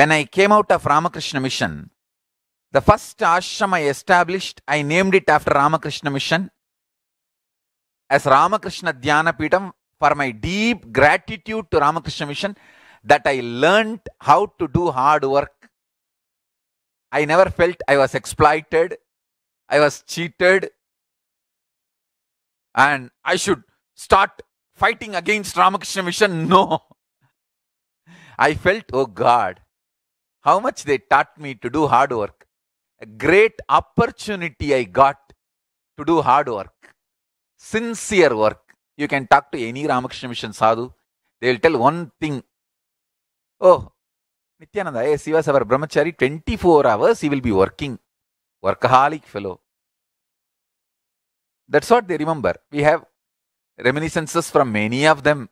When I came out of Ramakrishna Mission, the first ashram I established, I named it after Ramakrishna Mission as Ramakrishna Dhyana Peetam for my deep gratitude to Ramakrishna Mission that I learnt how to do hard work. I never felt I was exploited, I was cheated, and I should start fighting against Ramakrishna Mission. No. I felt, oh God, how much they taught me to do hard work. A great opportunity I got to do hard work, sincere work. You can talk to any Ramakrishna Mission sadhu. They will tell one thing. Oh, Nityananda, yes, he was our brahmachari. 24 hours he will be working. Workaholic fellow. That's what they remember. We have reminiscences from many of them.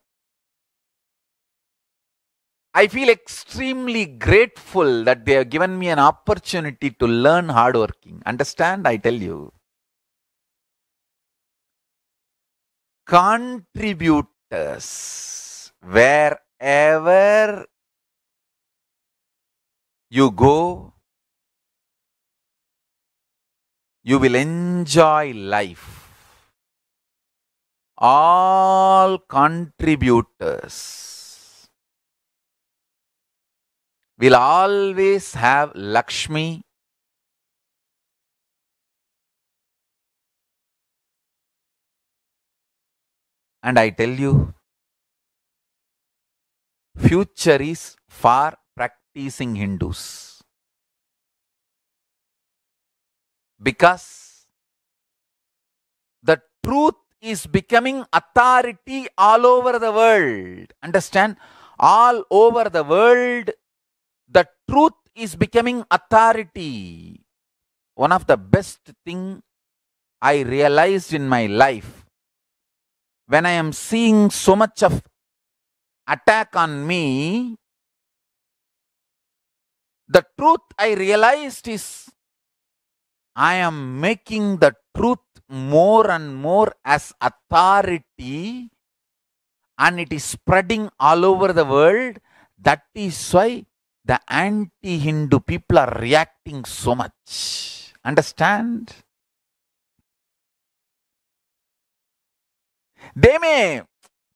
I feel extremely grateful that they have given me an opportunity to learn hardworking. Understand? I tell you. Contributors, wherever you go, you will enjoy life. All contributors will always have Lakshmi and I tell you future is far. practicing Hindus because the truth is becoming authority all over the world. Understand? All over the world, the truth is becoming authority. One of the best thing I realized in my life when I am seeing so much of attack on me, the truth I realized is I am making the truth more and more as authority and it is spreading all over the world. That is why the anti Hindu people are reacting so much. Understand? They may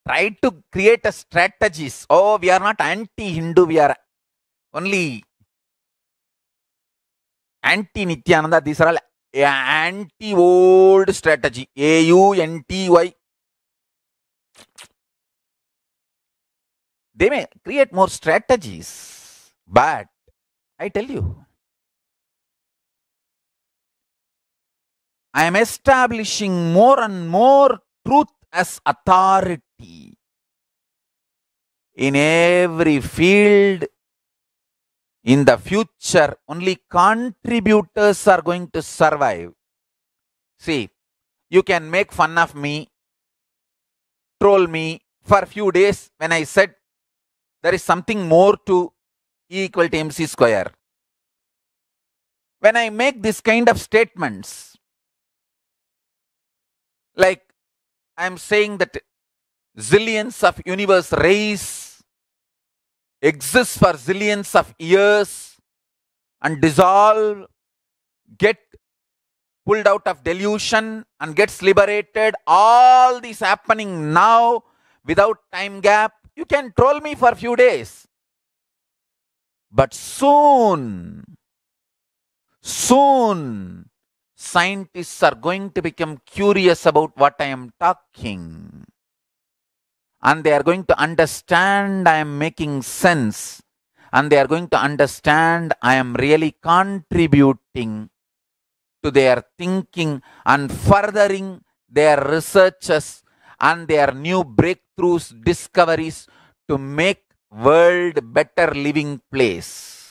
try to create a strategies. Oh, we are not anti Hindu, we are only anti Nityananda. These are all anti old strategy. A U N T Y. They may create more strategies but I tell you, I am establishing more and more truth as authority in every field. In the future, only contributors are going to survive. See, you can make fun of me, troll me for a few days when I said there is something more to E equal to mc square. When I make this kind of statements, like I am saying that zillions of universe rays exist for zillions of years and dissolve, get pulled out of delusion and gets liberated. All this happening now without time gap. You can troll me for a few days. But soon, soon, scientists are going to become curious about what I am talking. And they are going to understand I am making sense. And they are going to understand I am really contributing to their thinking and furthering their researches and their new breakthroughs, discoveries to make world better living place